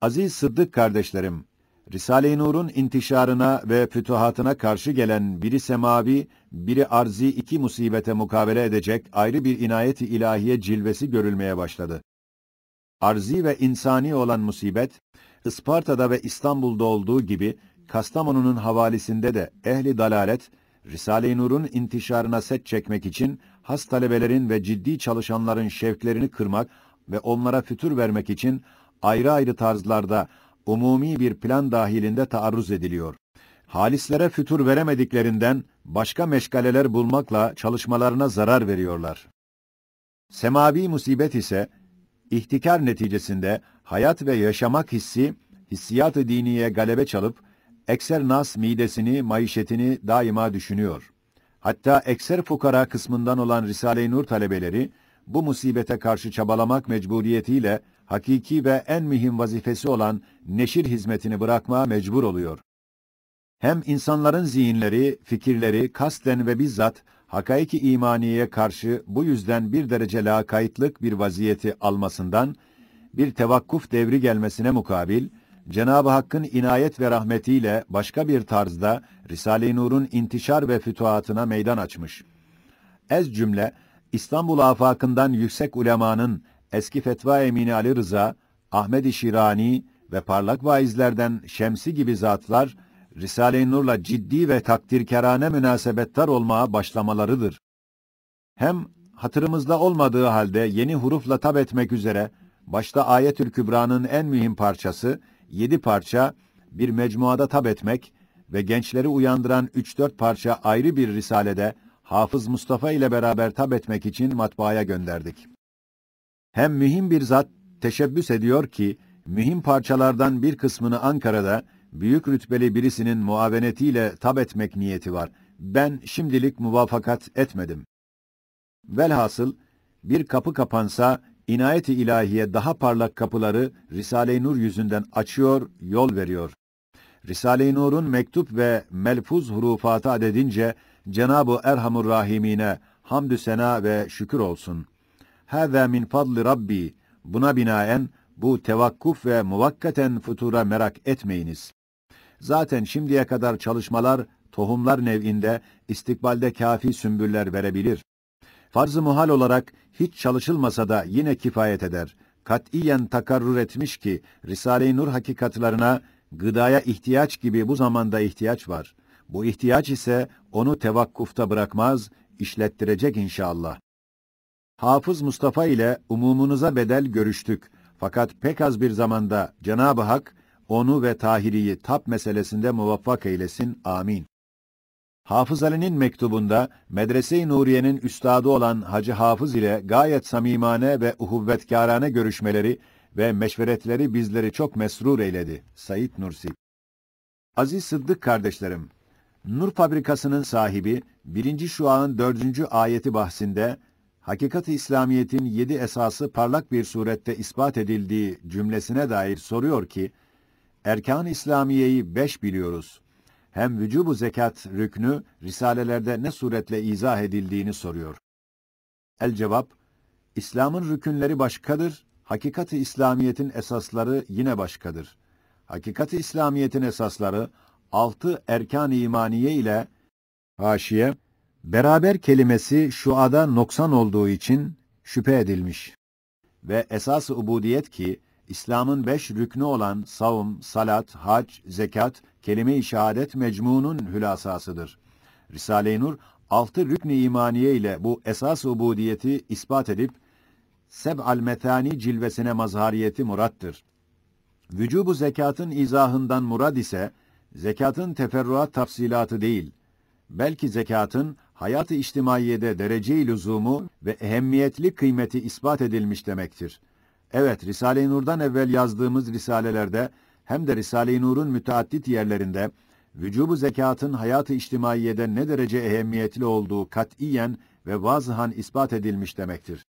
Aziz Sıddık kardeşlerim, Risale-i Nur'un intişarına ve fütuhatına karşı gelen biri semavi, biri arzi iki musibete mukabele edecek ayrı bir inayeti ilahiye cilvesi görülmeye başladı. Arzi ve insani olan musibet, Isparta'da ve İstanbul'da olduğu gibi Kastamonu'nun havalisinde de ehli dalalet, Risale-i Nur'un intişarına set çekmek için has talebelerin ve ciddi çalışanların şevklerini kırmak ve onlara fütür vermek için ayrı ayrı tarzlarda umumi bir plan dahilinde taarruz ediliyor. Halislere fütur veremediklerinden başka meşgaleler bulmakla çalışmalarına zarar veriyorlar. Semavi musibet ise ihtikar neticesinde hayat ve yaşamak hissi hissiyat-ı diniye galebe çalıp ekser nas midesini, maişetini daima düşünüyor. Hatta ekser fukara kısmından olan Risale-i Nur talebeleri bu musibete karşı çabalamak mecburiyetiyle hakiki ve en mühim vazifesi olan neşir hizmetini bırakmaya mecbur oluyor. Hem insanların zihinleri, fikirleri kasten ve bizzat hakaiki imaniye karşı bu yüzden bir derece lakaytlık bir vaziyeti almasından bir tevakkuf devri gelmesine mukabil Cenab-ı Hakk'ın inayet ve rahmetiyle başka bir tarzda Risale-i Nur'un intişar ve fütuhatına meydan açmış. Ez cümle İstanbul afakından yüksek ulemanın eski fetva emini Ali Rıza, Ahmed-i Şirani ve parlak vaizlerden Şemsi gibi zatlar, Risale-i Nur'la ciddi ve takdirkerane münasebettar olmaya başlamalarıdır. Hem hatırımızda olmadığı halde yeni hurufla tab etmek üzere, başta Ayetül Kübra'nın en mühim parçası, yedi parça, bir mecmuada tab etmek ve gençleri uyandıran üç dört parça ayrı bir risalede, Hafız Mustafa ile beraber tab etmek için matbaaya gönderdik hem mühim bir zat teşebbüs ediyor ki mühim parçalardan bir kısmını Ankara'da büyük rütbeli birisinin muavenetiyle tab etmek niyeti var. Ben şimdilik muvafakat etmedim. Velhasıl bir kapı kapansa inayeti ilahiye daha parlak kapıları Risale-i Nur yüzünden açıyor, yol veriyor. Risale-i Nur'un mektup ve melfuz hurufatı adedince Cenab-ı Erhamur Rahimine hamdü sena ve şükür olsun.'' Hâzâ min fadli Rabbi. Buna binaen bu tevakkuf ve muvakkaten futura merak etmeyiniz. Zaten şimdiye kadar çalışmalar tohumlar nev'inde istikbalde kâfi sümbüller verebilir. Farz-ı muhal olarak hiç çalışılmasa da yine kifayet eder. Katiyen takarrur etmiş ki Risale-i Nur hakikatlarına gıdaya ihtiyaç gibi bu zamanda ihtiyaç var. Bu ihtiyaç ise onu tevakkufta bırakmaz, işlettirecek inşallah. Hafız Mustafa ile umumunuza bedel görüştük. Fakat pek az bir zamanda Cenab-ı Hak onu ve Tahiri'yi tap meselesinde muvaffak eylesin. Amin. Hafız Ali'nin mektubunda Medrese-i Nuriye'nin üstadı olan Hacı Hafız ile gayet samimane ve uhuvvetkârane görüşmeleri ve meşveretleri bizleri çok mesrur eyledi. Said Nursi Aziz Sıddık kardeşlerim, Nur Fabrikası'nın sahibi, birinci şuağın dördüncü ayeti bahsinde hakikat-i İslamiyet'in yedi esası parlak bir surette ispat edildiği cümlesine dair soruyor ki, Erkan-ı İslamiye'yi beş biliyoruz. Hem vücubu zekat rüknü risalelerde ne suretle izah edildiğini soruyor. El cevap, İslam'ın rükünleri başkadır, hakikati İslamiyet'in esasları yine başkadır. Hakikati İslamiyet'in esasları, altı erkan-ı imaniye ile, haşiye, Beraber kelimesi şu ada noksan olduğu için şüphe edilmiş. Ve esas ubudiyet ki İslam'ın beş rüknü olan savım, salat, hac, zekat, kelime-i şehadet mecmunun hülasasıdır. Risale-i Nur altı rükni imaniye ile bu esas ubudiyeti ispat edip seb'al metani cilvesine mazhariyeti murattır. Vücubu zekatın izahından murad ise zekatın teferruat tafsilatı değil, belki zekatın hayat-ı içtimaiyede derece-i lüzumu ve ehemmiyetli kıymeti ispat edilmiş demektir. Evet, Risale-i Nur'dan evvel yazdığımız risalelerde hem de Risale-i Nur'un müteaddit yerlerinde vücubu zekatın hayat-ı içtimaiyede ne derece ehemmiyetli olduğu katiyen ve vazıhan ispat edilmiş demektir.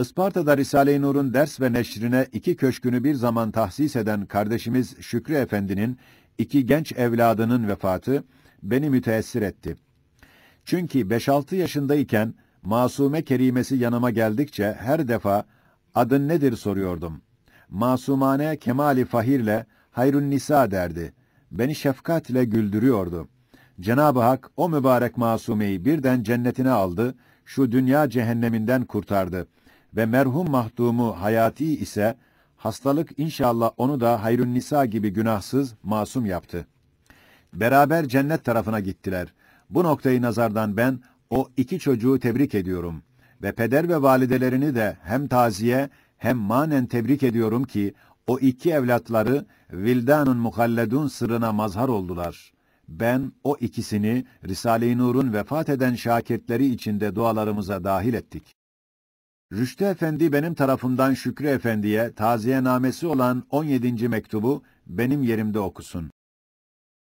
Isparta'da Risale-i Nur'un ders ve neşrine iki köşkünü bir zaman tahsis eden kardeşimiz Şükrü Efendi'nin iki genç evladının vefatı beni müteessir etti. Çünkü 5-6 yaşındayken Masume Kerimesi yanıma geldikçe her defa adın nedir soruyordum. Masumane Kemali Fahir'le Hayrun Nisa derdi. Beni şefkatle güldürüyordu. Cenab-ı Hak o mübarek masumeyi birden cennetine aldı, şu dünya cehenneminden kurtardı ve merhum mahdumu Hayati ise hastalık inşallah onu da Hayrun Nisa gibi günahsız masum yaptı. Beraber cennet tarafına gittiler. Bu noktayı nazardan ben o iki çocuğu tebrik ediyorum ve peder ve validelerini de hem taziye hem manen tebrik ediyorum ki o iki evlatları Vildanun Muhalledun sırrına mazhar oldular. Ben o ikisini Risale-i Nur'un vefat eden şakirtleri içinde dualarımıza dahil ettik. Rüştü Efendi benim tarafından Şükrü Efendi'ye taziye namesi olan 17. mektubu benim yerimde okusun.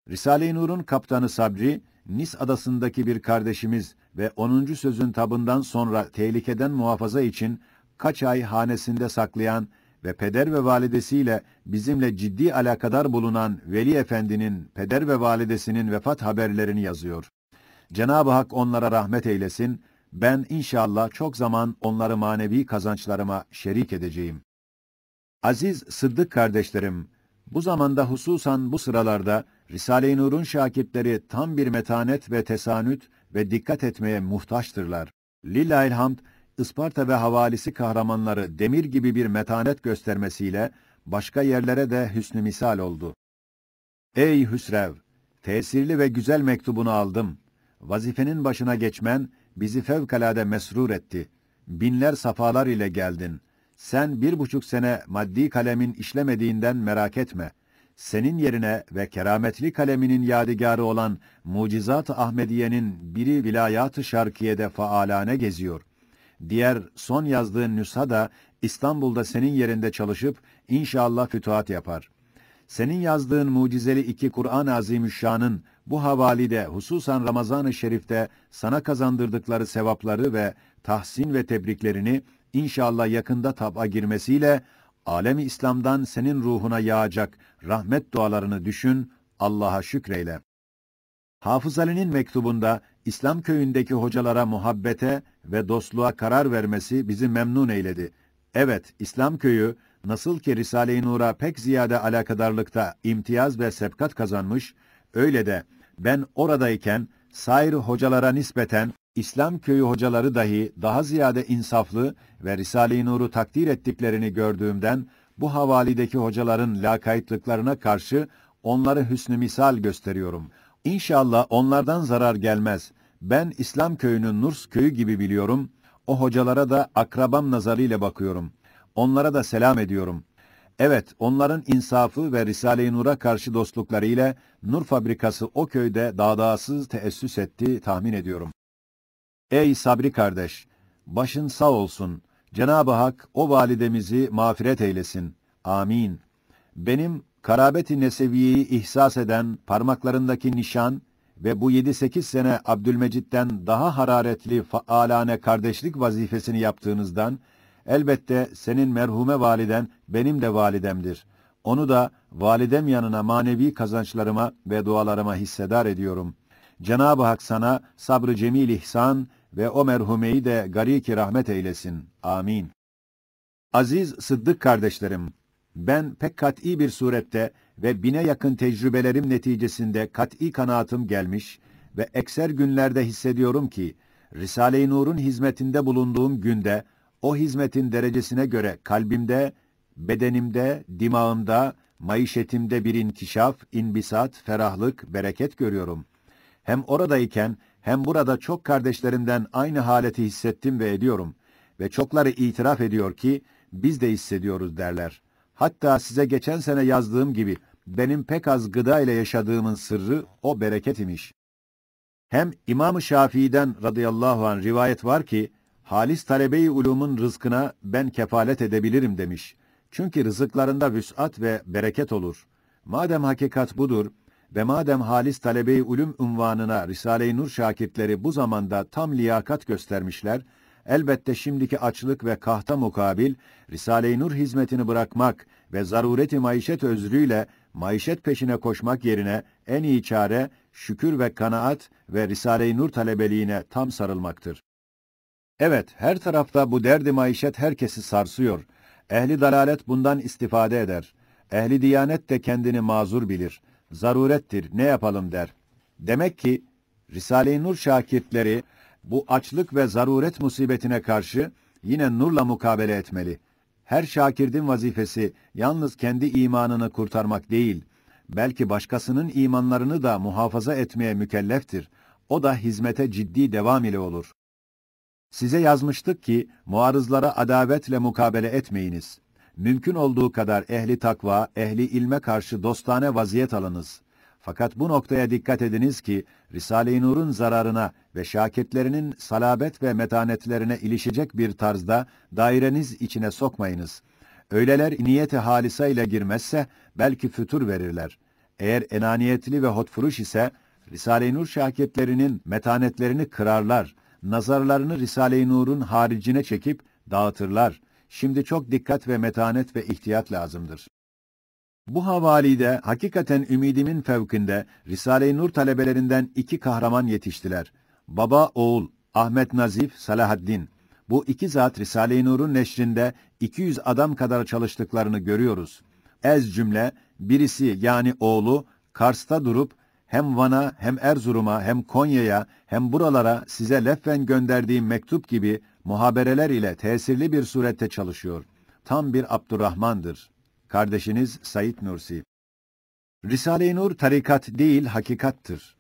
Risale-i Nur'un kaptanı Sabri Nis adasındaki bir kardeşimiz ve 10. sözün tabından sonra tehlikeden muhafaza için kaç ay hanesinde saklayan ve peder ve validesiyle bizimle ciddi alakadar bulunan Veli Efendi'nin peder ve validesinin vefat haberlerini yazıyor. Cenab-ı Hak onlara rahmet eylesin. Ben inşallah çok zaman onları manevi kazançlarıma şerik edeceğim. Aziz Sıddık kardeşlerim, bu zamanda hususan bu sıralarda Risale-i Nur'un şakitleri tam bir metanet ve tesanüt ve dikkat etmeye muhtaçtırlar. Lillahi'l-hamd Isparta ve havalisi kahramanları demir gibi bir metanet göstermesiyle başka yerlere de hüsnü misal oldu. Ey Hüsrev, tesirli ve güzel mektubunu aldım. Vazifenin başına geçmen bizi fevkalade mesrur etti. Binler safalar ile geldin. Sen bir buçuk sene maddi kalemin işlemediğinden merak etme. Senin yerine ve kerametli kaleminin yadigarı olan Mucizat-ı Ahmediye'nin biri vilayat-ı şarkiyede faalane geziyor. Diğer son yazdığın nüsha da İstanbul'da senin yerinde çalışıp inşallah fütuhat yapar. Senin yazdığın mucizeli iki Kur'an-ı Azimüşşan'ın bu havalide hususan Ramazan-ı Şerif'te sana kazandırdıkları sevapları ve tahsin ve tebriklerini inşallah yakında tab'a girmesiyle alemi İslam'dan senin ruhuna yağacak rahmet dualarını düşün, Allah'a şükreyle. Hafız Ali'nin mektubunda İslam köyündeki hocalara muhabbete ve dostluğa karar vermesi bizi memnun eyledi. Evet, İslam köyü nasıl ki Risale-i Nur'a pek ziyade alakadarlıkta imtiyaz ve sebkat kazanmış, öyle de ben oradayken sair hocalara nispeten İslam köyü hocaları dahi daha ziyade insaflı ve Risale-i Nur'u takdir ettiklerini gördüğümden bu havalideki hocaların lakaytlıklarına karşı onları hüsnü misal gösteriyorum. İnşallah onlardan zarar gelmez. Ben İslam köyünün Nurs köyü gibi biliyorum. O hocalara da akrabam nazarıyla bakıyorum. Onlara da selam ediyorum. Evet, onların insafı ve Risale-i Nur'a karşı dostlukları ile Nur fabrikası o köyde dağdağsız teessüs etti tahmin ediyorum. Ey Sabri kardeş, başın sağ olsun. Cenab-ı Hak o validemizi mağfiret eylesin. Amin. Benim karabeti neseviyeyi ihsas eden parmaklarındaki nişan ve bu yedi sekiz sene Abdülmecit'ten daha hararetli faalane kardeşlik vazifesini yaptığınızdan elbette senin merhume validen benim de validemdir. Onu da validem yanına manevi kazançlarıma ve dualarıma hissedar ediyorum. Cenab-ı Hak sana sabrı cemil ihsan ve o merhumeyi de ki rahmet eylesin. Amin. Aziz Sıddık kardeşlerim, ben pek kat'î bir surette ve bine yakın tecrübelerim neticesinde kat'î kanaatim gelmiş ve ekser günlerde hissediyorum ki, Risale-i Nur'un hizmetinde bulunduğum günde, o hizmetin derecesine göre kalbimde, bedenimde, dimağımda, maişetimde bir inkişaf, inbisat, ferahlık, bereket görüyorum. Hem oradayken, hem burada çok kardeşlerimden aynı haleti hissettim ve ediyorum. Ve çokları itiraf ediyor ki, biz de hissediyoruz derler. Hatta size geçen sene yazdığım gibi, benim pek az gıda ile yaşadığımın sırrı o bereket imiş. Hem İmam-ı Şafii'den radıyallahu an rivayet var ki, halis talebe ulumun rızkına ben kefalet edebilirim demiş. Çünkü rızıklarında vüs'at ve bereket olur. Madem hakikat budur, ve madem halis talebe-i ulum unvanına Risale-i Nur şakirtleri bu zamanda tam liyakat göstermişler, elbette şimdiki açlık ve kahta mukabil, Risale-i Nur hizmetini bırakmak ve zarureti maişet özrüyle maişet peşine koşmak yerine en iyi çare, şükür ve kanaat ve Risale-i Nur talebeliğine tam sarılmaktır. Evet, her tarafta bu derdi maişet herkesi sarsıyor. Ehli dalalet bundan istifade eder. Ehli diyanet de kendini mazur bilir zarurettir ne yapalım der. Demek ki Risale-i Nur şakirtleri bu açlık ve zaruret musibetine karşı yine nurla mukabele etmeli. Her şakirdin vazifesi yalnız kendi imanını kurtarmak değil, belki başkasının imanlarını da muhafaza etmeye mükelleftir. O da hizmete ciddi devam ile olur. Size yazmıştık ki muarızlara adavetle mukabele etmeyiniz. Mümkün olduğu kadar ehli takva, ehli ilme karşı dostane vaziyet alınız. Fakat bu noktaya dikkat ediniz ki, Risale-i Nur'un zararına ve şaketlerinin salabet ve metanetlerine ilişecek bir tarzda daireniz içine sokmayınız. Öyleler niyeti halisa ile girmezse, belki fütur verirler. Eğer enaniyetli ve hotfuruş ise, Risale-i Nur şaketlerinin metanetlerini kırarlar, nazarlarını Risale-i Nur'un haricine çekip dağıtırlar.'' şimdi çok dikkat ve metanet ve ihtiyat lazımdır. Bu havalide hakikaten ümidimin fevkinde Risale-i Nur talebelerinden iki kahraman yetiştiler. Baba oğul Ahmet Nazif Salahaddin. Bu iki zat Risale-i Nur'un neşrinde 200 adam kadar çalıştıklarını görüyoruz. Ez cümle birisi yani oğlu Kars'ta durup hem Van'a hem Erzurum'a hem Konya'ya hem buralara size lefven gönderdiğim mektup gibi muhabereler ile tesirli bir surette çalışıyor. Tam bir Abdurrahman'dır. Kardeşiniz Said Nursi. Risale-i Nur tarikat değil hakikattır.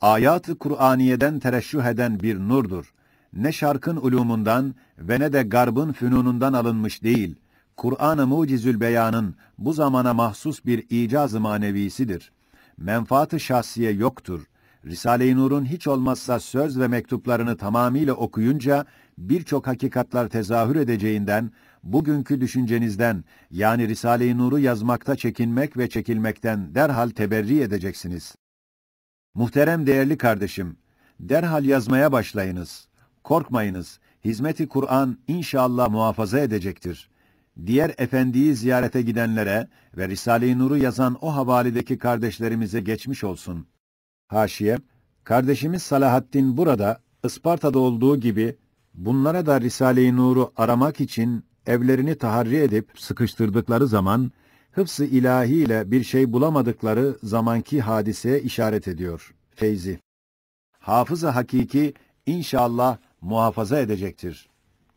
Ayat-ı Kur'aniye'den tereşşüh eden bir nurdur. Ne şarkın ulumundan ve ne de garbın fünunundan alınmış değil. Kur'an-ı Mucizül Beyan'ın bu zamana mahsus bir icaz-ı manevisidir. Menfaat-ı şahsiye yoktur. Risale-i Nur'un hiç olmazsa söz ve mektuplarını tamamıyla okuyunca birçok hakikatlar tezahür edeceğinden, bugünkü düşüncenizden yani Risale-i Nur'u yazmakta çekinmek ve çekilmekten derhal teberri edeceksiniz. Muhterem değerli kardeşim, derhal yazmaya başlayınız. Korkmayınız, hizmeti Kur'an inşallah muhafaza edecektir. Diğer efendiyi ziyarete gidenlere ve Risale-i Nur'u yazan o havalideki kardeşlerimize geçmiş olsun. Haşiye, kardeşimiz Salahaddin burada, Isparta'da olduğu gibi bunlara da Risale-i Nur'u aramak için evlerini taharri edip sıkıştırdıkları zaman hıfsı ilahi ile bir şey bulamadıkları zamanki hadiseye işaret ediyor. Feyzi. Hafıza hakiki inşallah muhafaza edecektir.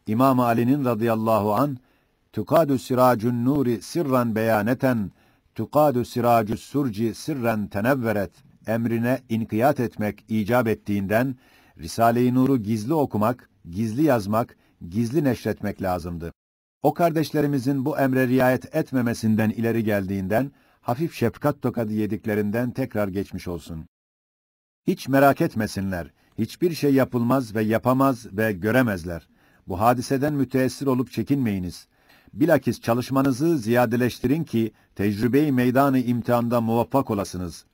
İmam Ali'nin radıyallahu an tukadü siracun nuri sirran beyaneten tukadü siracü surci sirren tenevveret emrine inkiyat etmek icap ettiğinden Risale-i Nur'u gizli okumak gizli yazmak, gizli neşretmek lazımdı. O kardeşlerimizin bu emre riayet etmemesinden ileri geldiğinden, hafif şefkat tokadı yediklerinden tekrar geçmiş olsun. Hiç merak etmesinler, hiçbir şey yapılmaz ve yapamaz ve göremezler. Bu hadiseden müteessir olup çekinmeyiniz. Bilakis çalışmanızı ziyadeleştirin ki, tecrübeyi meydanı imtihanda muvaffak olasınız.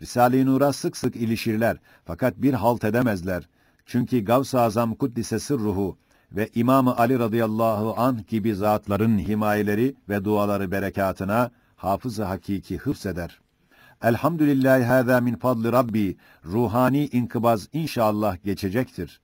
Risale-i Nur'a sık sık ilişirler, fakat bir halt edemezler. Çünkü Gavs-ı Azam Kuddise Sırruhu ve İmam-ı Ali radıyallahu anh gibi zatların himayeleri ve duaları berekatına hafız-ı hakiki hıfzeder. Elhamdülillahi hâzâ min fadli Rabbi, ruhani inkıbaz inşallah geçecektir.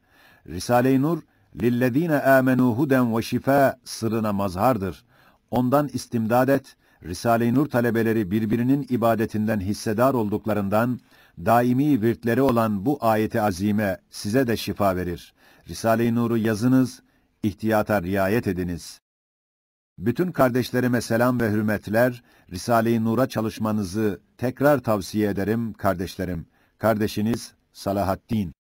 Risale-i Nur, lillezîne âmenû huden ve şifâ sırrına mazhardır. Ondan istimdad et, Risale-i Nur talebeleri birbirinin ibadetinden hissedar olduklarından daimi virtleri olan bu ayeti azime size de şifa verir. Risale-i Nur'u yazınız, ihtiyata riayet ediniz. Bütün kardeşlerime selam ve hürmetler, Risale-i Nur'a çalışmanızı tekrar tavsiye ederim kardeşlerim. Kardeşiniz Salahaddin